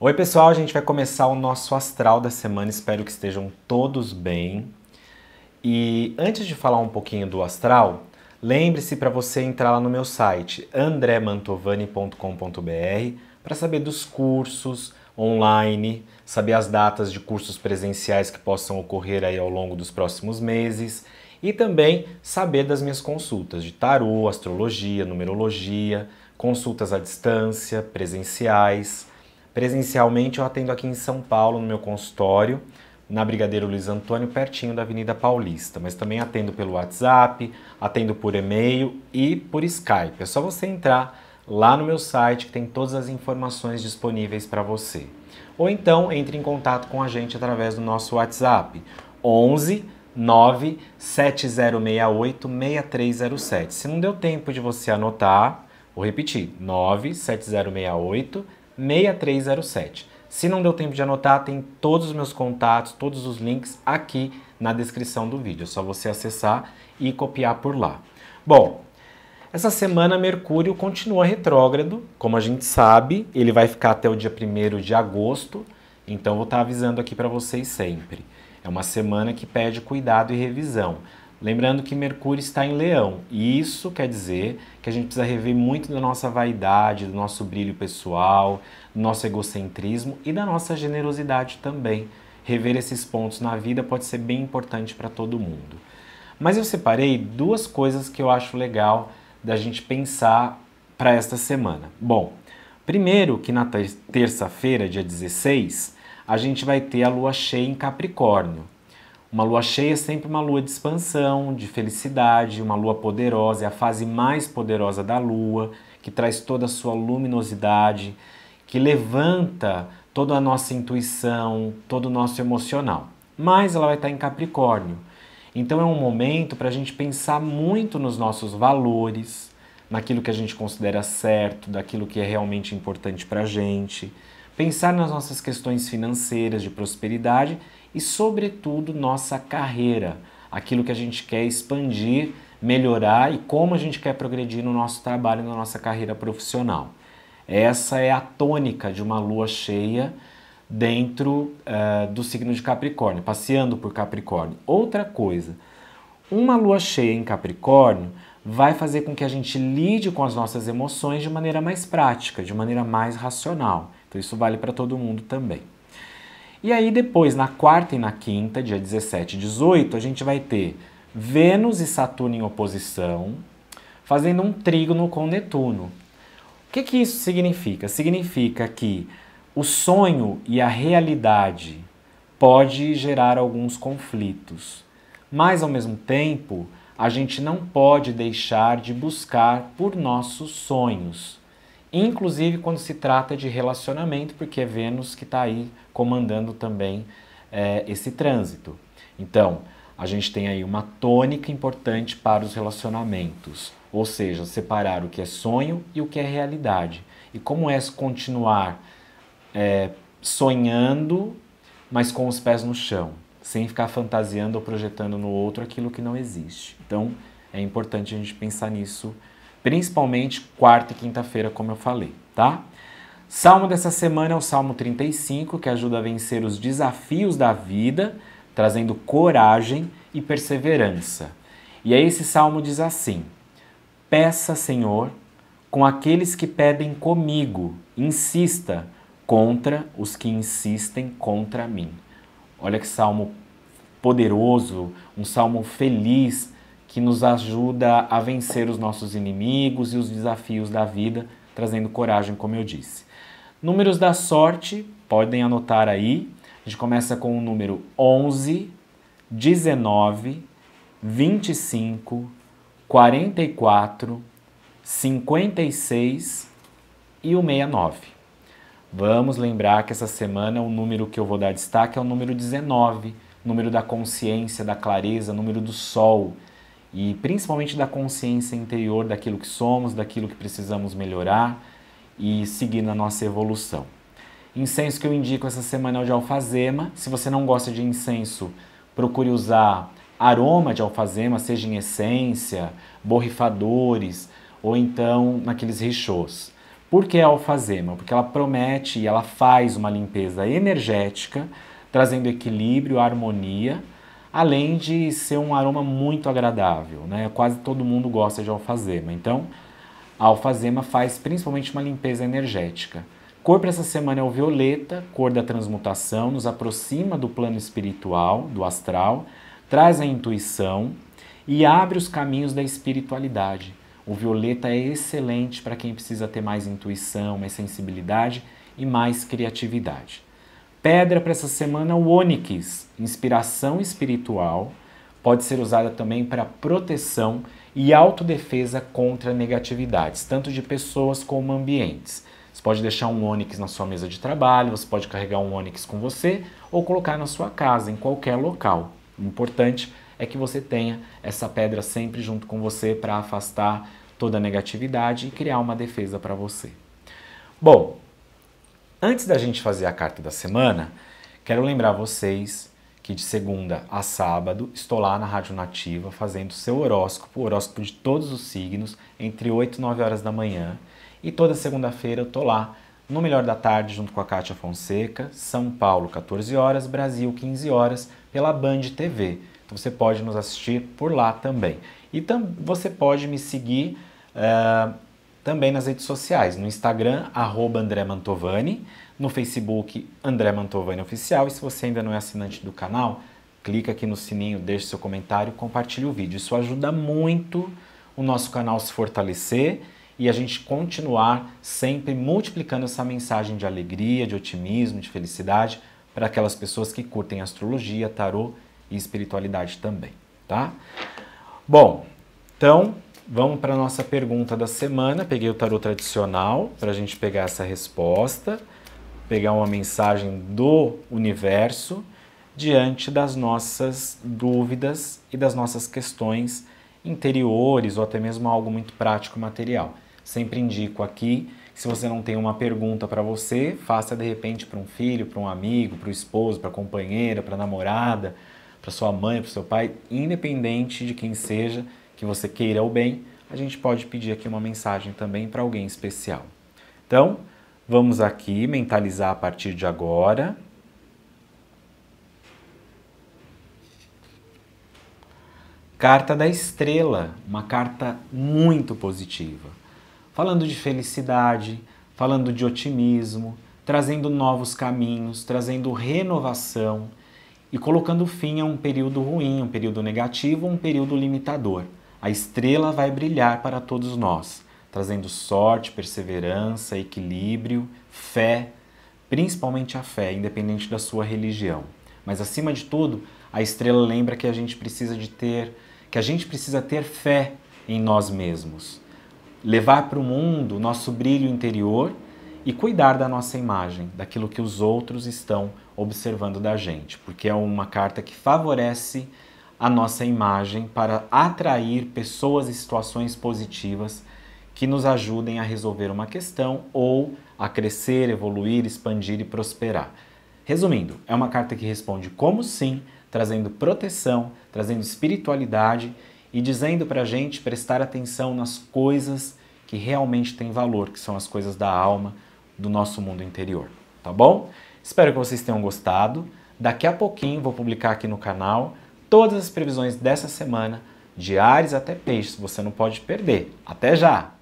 Oi, pessoal, a gente vai começar o nosso astral da semana. Espero que estejam todos bem. E antes de falar um pouquinho do astral, lembre-se para você entrar lá no meu site andremantovani.com.br para saber dos cursos online, saber as datas de cursos presenciais que possam ocorrer aí ao longo dos próximos meses e também saber das minhas consultas de tarô, astrologia, numerologia, consultas à distância, presenciais. Presencialmente eu atendo aqui em São Paulo, no meu consultório, na Brigadeiro Luiz Antônio, pertinho da Avenida Paulista, mas também atendo pelo WhatsApp, atendo por e-mail e por Skype. É só você entrar lá no meu site que tem todas as informações disponíveis para você. Ou então entre em contato com a gente através do nosso WhatsApp 11 9 7068 6307. Se não deu tempo de você anotar, vou repetir: 9 7068 6307. Se não deu tempo de anotar, tem todos os meus contatos, todos os links aqui na descrição do vídeo. É só você acessar e copiar por lá. Bom, essa semana Mercúrio continua retrógrado, como a gente sabe, ele vai ficar até o dia 1 de agosto, então vou estar avisando aqui para vocês sempre. É uma semana que pede cuidado e revisão. Lembrando que Mercúrio está em Leão, e isso quer dizer que a gente precisa rever muito da nossa vaidade, do nosso brilho pessoal, do nosso egocentrismo e da nossa generosidade também. Rever esses pontos na vida pode ser bem importante para todo mundo. Mas eu separei duas coisas que eu acho legal da gente pensar para esta semana. Bom, primeiro que na terça-feira, dia 16, a gente vai ter a lua cheia em Capricórnio. Uma lua cheia é sempre uma lua de expansão, de felicidade, uma lua poderosa, é a fase mais poderosa da lua, que traz toda a sua luminosidade, que levanta toda a nossa intuição, todo o nosso emocional. Mas ela vai estar em Capricórnio. Então é um momento para a gente pensar muito nos nossos valores, naquilo que a gente considera certo, daquilo que é realmente importante para a gente, pensar nas nossas questões financeiras de prosperidade e, sobretudo, nossa carreira, aquilo que a gente quer expandir, melhorar e como a gente quer progredir no nosso trabalho, na nossa carreira profissional. Essa é a tônica de uma lua cheia dentro uh, do signo de Capricórnio, passeando por Capricórnio. Outra coisa, uma lua cheia em Capricórnio vai fazer com que a gente lide com as nossas emoções de maneira mais prática, de maneira mais racional. Então, isso vale para todo mundo também. E aí depois, na quarta e na quinta, dia 17 e 18, a gente vai ter Vênus e Saturno em oposição, fazendo um trígono com Netuno. O que, que isso significa? Significa que o sonho e a realidade pode gerar alguns conflitos, mas ao mesmo tempo a gente não pode deixar de buscar por nossos sonhos inclusive quando se trata de relacionamento, porque é Vênus que está aí comandando também é, esse trânsito. Então, a gente tem aí uma tônica importante para os relacionamentos, ou seja, separar o que é sonho e o que é realidade. E como é continuar é, sonhando, mas com os pés no chão, sem ficar fantasiando ou projetando no outro aquilo que não existe. Então, é importante a gente pensar nisso principalmente quarta e quinta-feira, como eu falei, tá? Salmo dessa semana é o Salmo 35, que ajuda a vencer os desafios da vida, trazendo coragem e perseverança. E aí esse salmo diz assim: Peça, Senhor, com aqueles que pedem comigo, insista contra os que insistem contra mim. Olha que salmo poderoso, um salmo feliz que nos ajuda a vencer os nossos inimigos e os desafios da vida, trazendo coragem, como eu disse. Números da sorte, podem anotar aí. A gente começa com o número 11, 19, 25, 44, 56 e o 69. Vamos lembrar que essa semana o número que eu vou dar destaque é o número 19, número da consciência, da clareza, número do sol e principalmente da consciência interior daquilo que somos, daquilo que precisamos melhorar e seguir na nossa evolução. Incenso que eu indico essa semana é o de alfazema. Se você não gosta de incenso, procure usar aroma de alfazema, seja em essência, borrifadores ou então naqueles rixos. Por que alfazema? Porque ela promete e ela faz uma limpeza energética, trazendo equilíbrio, harmonia além de ser um aroma muito agradável, né? Quase todo mundo gosta de alfazema. Então, a alfazema faz principalmente uma limpeza energética. Cor para essa semana é o violeta, cor da transmutação, nos aproxima do plano espiritual, do astral, traz a intuição e abre os caminhos da espiritualidade. O violeta é excelente para quem precisa ter mais intuição, mais sensibilidade e mais criatividade. Pedra para essa semana o ônix, inspiração espiritual, pode ser usada também para proteção e autodefesa contra negatividades, tanto de pessoas como ambientes. Você pode deixar um ônix na sua mesa de trabalho, você pode carregar um ônix com você ou colocar na sua casa, em qualquer local. O importante é que você tenha essa pedra sempre junto com você para afastar toda a negatividade e criar uma defesa para você. Bom, Antes da gente fazer a carta da semana, quero lembrar vocês que de segunda a sábado estou lá na Rádio Nativa fazendo seu horóscopo, o horóscopo de todos os signos, entre 8 e 9 horas da manhã. E toda segunda-feira eu estou lá no Melhor da Tarde junto com a Cátia Fonseca, São Paulo 14 horas, Brasil 15 horas, pela Band TV. Então você pode nos assistir por lá também. E tam você pode me seguir uh, também nas redes sociais, no Instagram, arroba André Mantovani, no Facebook, André Mantovani Oficial. E se você ainda não é assinante do canal, clica aqui no sininho, deixe seu comentário, compartilhe o vídeo. Isso ajuda muito o nosso canal se fortalecer e a gente continuar sempre multiplicando essa mensagem de alegria, de otimismo, de felicidade para aquelas pessoas que curtem astrologia, tarô e espiritualidade também, tá? Bom, então Vamos para a nossa pergunta da semana. Peguei o tarot tradicional para a gente pegar essa resposta, pegar uma mensagem do universo diante das nossas dúvidas e das nossas questões interiores ou até mesmo algo muito prático material. Sempre indico aqui se você não tem uma pergunta para você, faça de repente para um filho, para um amigo, para o esposo, para a companheira, para a namorada, para sua mãe, para seu pai, independente de quem seja que você queira o bem, a gente pode pedir aqui uma mensagem também para alguém especial. Então, vamos aqui mentalizar a partir de agora. Carta da Estrela, uma carta muito positiva. Falando de felicidade, falando de otimismo, trazendo novos caminhos, trazendo renovação e colocando fim a um período ruim, um período negativo, um período limitador a estrela vai brilhar para todos nós, trazendo sorte, perseverança, equilíbrio, fé, principalmente a fé, independente da sua religião. Mas acima de tudo, a estrela lembra que a gente precisa de ter, que a gente precisa ter fé em nós mesmos, levar para o mundo o nosso brilho interior e cuidar da nossa imagem, daquilo que os outros estão observando da gente, porque é uma carta que favorece a nossa imagem para atrair pessoas e situações positivas que nos ajudem a resolver uma questão ou a crescer, evoluir, expandir e prosperar. Resumindo, é uma carta que responde como sim, trazendo proteção, trazendo espiritualidade e dizendo para a gente prestar atenção nas coisas que realmente têm valor, que são as coisas da alma, do nosso mundo interior. Tá bom? Espero que vocês tenham gostado. Daqui a pouquinho vou publicar aqui no canal todas as previsões dessa semana, de Ares até Peixes, você não pode perder. Até já!